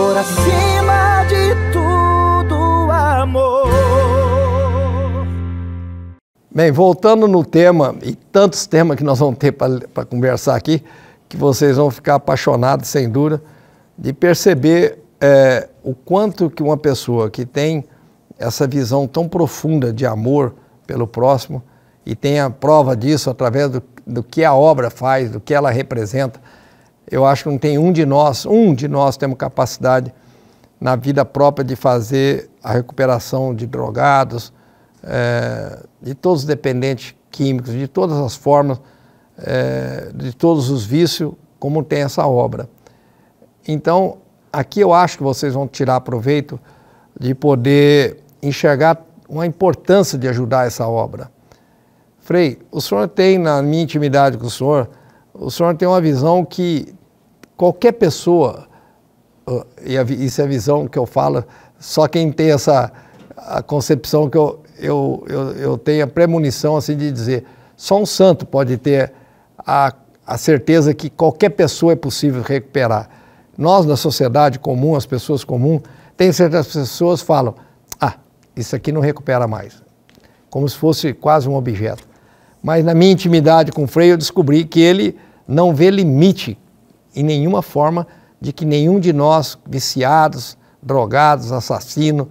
por acima de tudo, amor. Bem, voltando no tema, e tantos temas que nós vamos ter para conversar aqui, que vocês vão ficar apaixonados, sem dúvida, de perceber é, o quanto que uma pessoa que tem essa visão tão profunda de amor pelo próximo e tem a prova disso através do, do que a obra faz, do que ela representa, eu acho que não tem um de nós, um de nós temos capacidade na vida própria de fazer a recuperação de drogados, é, de todos os dependentes químicos, de todas as formas, é, de todos os vícios, como tem essa obra. Então, aqui eu acho que vocês vão tirar proveito de poder enxergar uma importância de ajudar essa obra. Frei, o senhor tem, na minha intimidade com o senhor, o senhor tem uma visão que qualquer pessoa, e isso é a visão que eu falo, só quem tem essa a concepção que eu, eu, eu, eu tenho a premonição assim de dizer, só um santo pode ter a, a certeza que qualquer pessoa é possível recuperar. Nós, na sociedade comum, as pessoas comuns, tem certas pessoas que falam, ah, isso aqui não recupera mais, como se fosse quase um objeto. Mas na minha intimidade com o Frei, eu descobri que ele não vê limite em nenhuma forma de que nenhum de nós, viciados, drogados, assassino,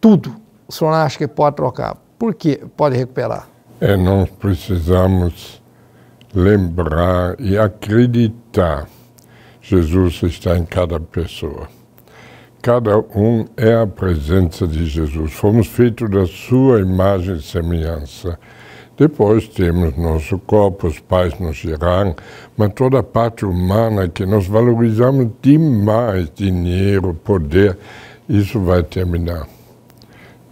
tudo, o senhor acha que pode trocar? Por que pode recuperar? É, nós precisamos lembrar e acreditar. Jesus está em cada pessoa. Cada um é a presença de Jesus. Fomos feitos da sua imagem e semelhança. Depois temos nosso corpo, os pais nos geraram, mas toda a parte humana que nós valorizamos demais, dinheiro, poder, isso vai terminar.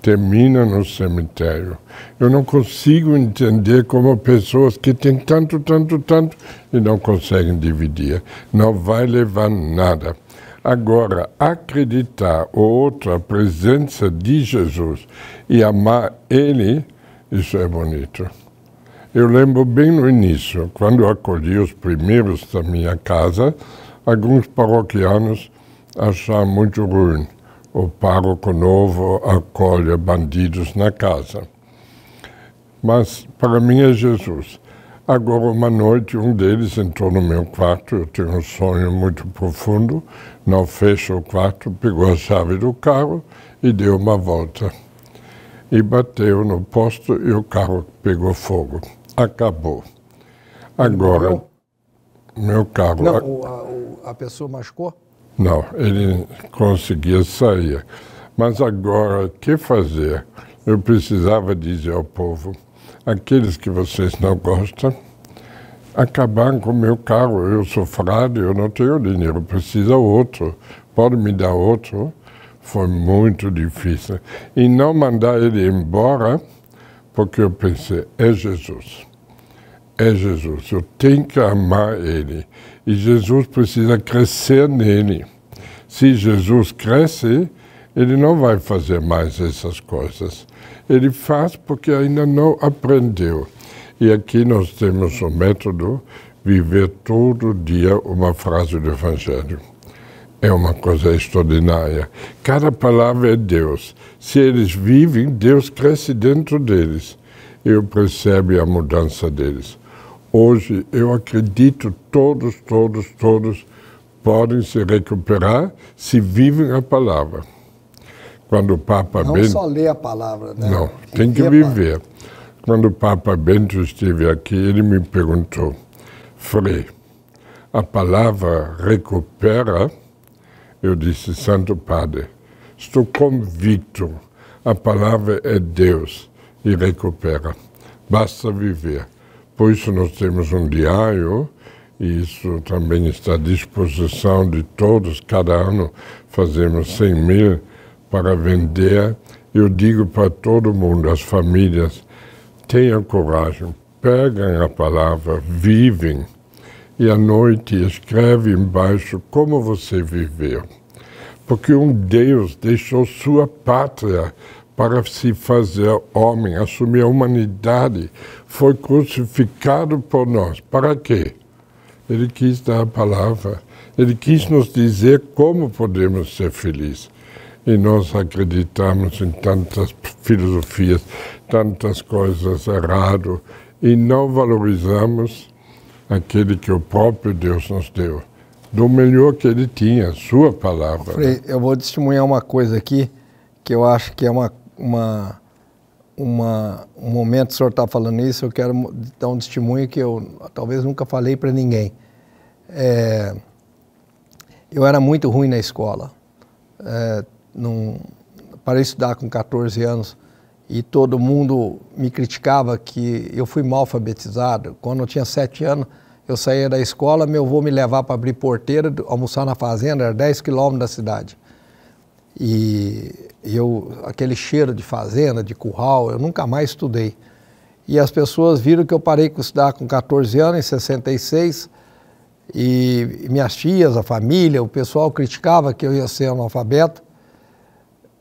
Termina no cemitério. Eu não consigo entender como pessoas que têm tanto, tanto, tanto e não conseguem dividir. Não vai levar nada. Agora, acreditar outra presença de Jesus e amar Ele isso é bonito. Eu lembro bem no início, quando acolhi os primeiros da minha casa, alguns paroquianos acharam muito ruim. O pároco novo acolhe bandidos na casa. Mas para mim é Jesus. Agora, uma noite, um deles entrou no meu quarto. Eu tinha um sonho muito profundo. Não fechou o quarto, pegou a chave do carro e deu uma volta e bateu no posto e o carro pegou fogo. Acabou. Agora, Não. meu carro. Não, a... O, a, a pessoa machucou? Não, ele conseguia sair. Mas agora, o que fazer? Eu precisava dizer ao povo: aqueles que vocês não gostam, acabar com o meu carro. Eu sou frágil, eu não tenho dinheiro, precisa outro. Pode me dar outro? foi muito difícil. E não mandar ele embora, porque eu pensei, é Jesus. É Jesus, eu tenho que amar ele. E Jesus precisa crescer nele. Se Jesus cresce, ele não vai fazer mais essas coisas. Ele faz porque ainda não aprendeu. E aqui nós temos o método viver todo dia uma frase do Evangelho. É uma coisa extraordinária. Cada palavra é Deus. Se eles vivem, Deus cresce dentro deles. Eu percebo a mudança deles. Hoje eu acredito todos, todos, todos podem se recuperar se vivem a palavra. Quando o Papa Não Bento... só ler a palavra, né? Não, tem que viver. Quando o Papa Bento esteve aqui, ele me perguntou, Frei, a palavra recupera eu disse, Santo Padre, estou convicto, a palavra é Deus e recupera. Basta viver. Por isso nós temos um diário, e isso também está à disposição de todos. Cada ano fazemos 100 mil para vender. Eu digo para todo mundo, as famílias, tenham coragem, pegam a palavra, vivem e à noite escreve embaixo como você viveu. Porque um Deus deixou sua pátria para se fazer homem, assumir a humanidade, foi crucificado por nós. Para quê? Ele quis dar a palavra, ele quis nos dizer como podemos ser felizes. E nós acreditamos em tantas filosofias, tantas coisas erradas, e não valorizamos aquele que o próprio Deus nos deu, do melhor que ele tinha, sua palavra. Frei, né? eu vou testemunhar uma coisa aqui que eu acho que é uma, uma, uma um momento que o senhor está falando isso, eu quero dar um testemunho que eu talvez nunca falei para ninguém. É, eu era muito ruim na escola. É, num, estudar com 14 anos e todo mundo me criticava que eu fui mal alfabetizado. Quando eu tinha sete anos, eu saía da escola, meu avô me levava para abrir porteira, almoçar na fazenda, era 10 quilômetros da cidade. E eu, aquele cheiro de fazenda, de curral, eu nunca mais estudei. E as pessoas viram que eu parei de estudar com 14 anos, em 66, e minhas tias, a família, o pessoal criticava que eu ia ser analfabeto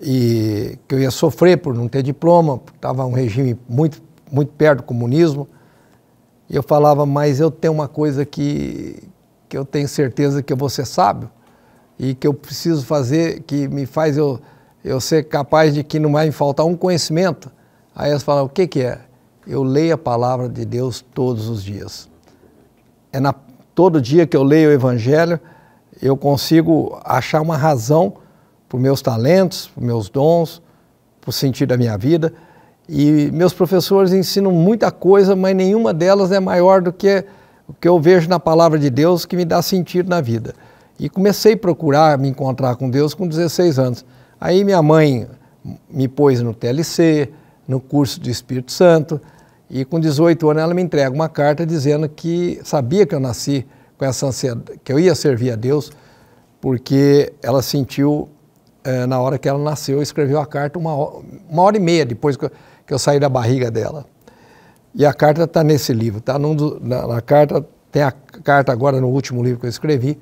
e que eu ia sofrer por não ter diploma, porque estava um regime muito, muito perto do comunismo. E eu falava, mas eu tenho uma coisa que, que eu tenho certeza que eu vou ser sábio e que eu preciso fazer, que me faz eu, eu ser capaz de que não vai me faltar um conhecimento. Aí eles falaram, o que, que é? Eu leio a palavra de Deus todos os dias. É na, todo dia que eu leio o Evangelho, eu consigo achar uma razão por meus talentos, por meus dons, por sentir da minha vida. E meus professores ensinam muita coisa, mas nenhuma delas é maior do que o que eu vejo na palavra de Deus que me dá sentido na vida. E comecei a procurar me encontrar com Deus com 16 anos. Aí minha mãe me pôs no TLC, no curso do Espírito Santo, e com 18 anos ela me entrega uma carta dizendo que sabia que eu nasci com essa ansiedade, que eu ia servir a Deus, porque ela sentiu é, na hora que ela nasceu, escreveu a carta uma, hora, uma hora e meia depois que eu, que eu, saí da barriga dela. E a carta está nesse livro, tá? Do, na, na, carta, tem a carta agora no último livro que eu escrevi.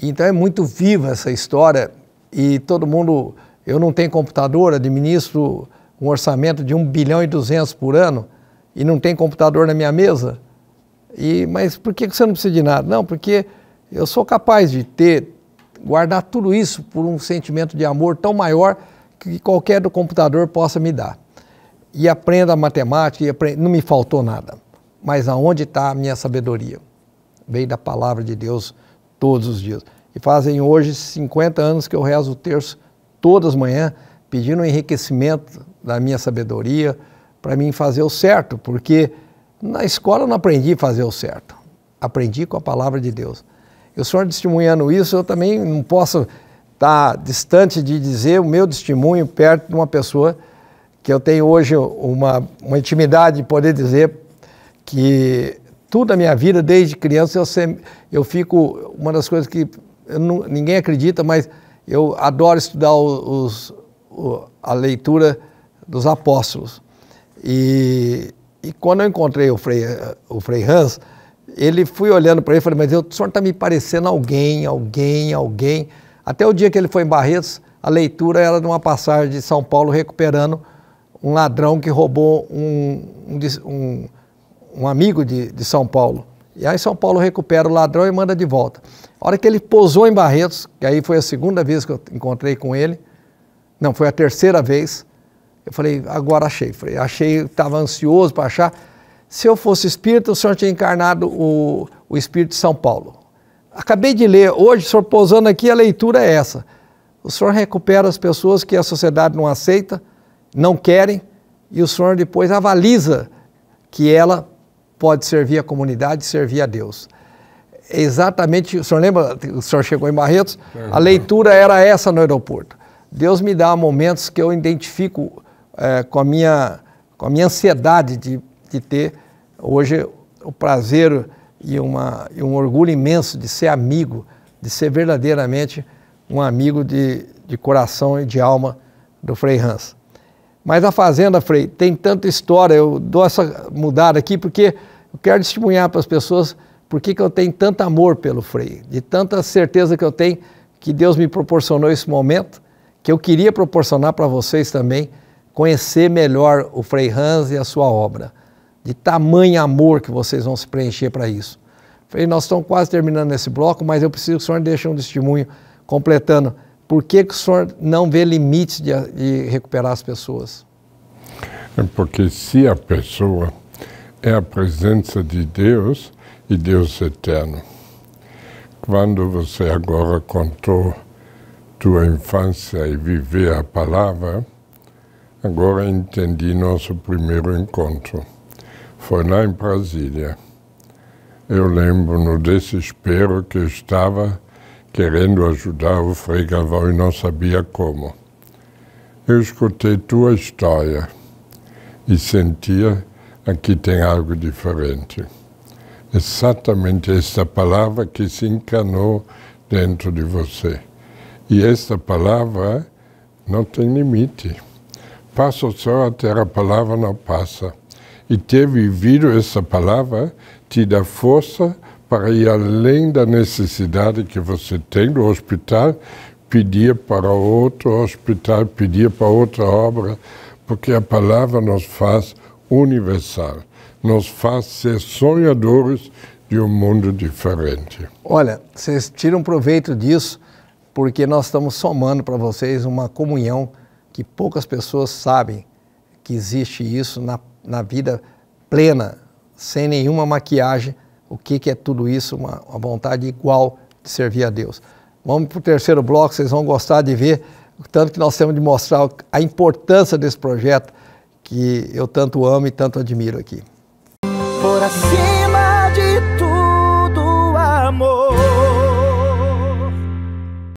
Então é muito viva essa história e todo mundo. Eu não tenho computador, administro um orçamento de 1 bilhão e 200 por ano e não tem computador na minha mesa. E, mas por que você não precisa de nada? Não, porque eu sou capaz de ter guardar tudo isso por um sentimento de amor tão maior que qualquer do computador possa me dar. E aprenda a matemática, e aprenda, não me faltou nada. Mas aonde está a minha sabedoria? Veio da palavra de Deus todos os dias. E fazem hoje 50 anos que eu rezo o terço todas as manhãs, pedindo o um enriquecimento da minha sabedoria para mim fazer o certo, porque na escola eu não aprendi a fazer o certo, aprendi com a palavra de Deus eu senhor testemunhando isso, eu também não posso estar tá distante de dizer o meu testemunho perto de uma pessoa que eu tenho hoje uma, uma intimidade de poder dizer que tudo a minha vida, desde criança, eu, sempre, eu fico. Uma das coisas que não, ninguém acredita, mas eu adoro estudar os, os, a leitura dos apóstolos. E, e quando eu encontrei o Frei, o Frei Hans, ele fui olhando para ele e falei, mas eu, o senhor está me parecendo alguém, alguém, alguém. Até o dia que ele foi em Barretos, a leitura era de uma passagem de São Paulo recuperando um ladrão que roubou um, um, um, um amigo de, de, São Paulo. E aí São Paulo recupera o ladrão e manda de volta. A hora que ele pousou em Barretos, que aí foi a segunda vez que eu encontrei com ele, não, foi a terceira vez, eu falei, agora achei. Falei, achei, estava ansioso para achar se eu fosse espírita, o senhor tinha encarnado o, o espírito de São Paulo. Acabei de ler, hoje, o senhor pousando aqui, a leitura é essa. O senhor recupera as pessoas que a sociedade não aceita, não querem, e o senhor depois avaliza que ela pode servir à comunidade, servir a Deus. É exatamente, o senhor lembra, o senhor chegou em Barretos, a leitura era essa no aeroporto. Deus me dá momentos que eu identifico é, com, a minha, com a minha ansiedade de de ter hoje o prazer e, uma, e um orgulho imenso de ser amigo, de ser verdadeiramente um amigo de, de coração e de alma do Frei Hans. Mas a Fazenda, Frei, tem tanta história, eu dou essa mudada aqui porque eu quero testemunhar para as pessoas por que eu tenho tanto amor pelo Frei, de tanta certeza que eu tenho que Deus me proporcionou esse momento, que eu queria proporcionar para vocês também, conhecer melhor o Frei Hans e a sua obra de tamanho amor que vocês vão se preencher para isso. Falei, nós estamos quase terminando esse bloco, mas eu preciso que o senhor deixe um testemunho completando. Por que, que o senhor não vê limites de, de recuperar as pessoas? É porque se a pessoa é a presença de Deus e Deus eterno. Quando você agora contou tua infância e viver a palavra, agora entendi nosso primeiro encontro foi lá em Brasília. Eu lembro no desespero que eu estava querendo ajudar o Frei Galvão e não sabia como. Eu escutei tua história e sentia aqui tem algo diferente. Exatamente esta palavra que se encanou dentro de você. E esta palavra não tem limite. Passa o céu até a palavra não passa e ter vivido essa palavra te dá força para ir além da necessidade que você tem do hospital, pedir para outro hospital, pedir para outra obra, porque a palavra nos faz universal, nos faz ser sonhadores de um mundo diferente. Olha, vocês tiram proveito disso porque nós estamos somando para vocês uma comunhão que poucas pessoas sabem que existe isso na na vida plena, sem nenhuma maquiagem, o que, que é tudo isso, uma, uma vontade igual de servir a Deus. Vamos para o terceiro bloco, vocês vão gostar de ver o tanto que nós temos de mostrar a importância desse projeto que eu tanto amo e tanto admiro aqui. Por acima de tudo, amor.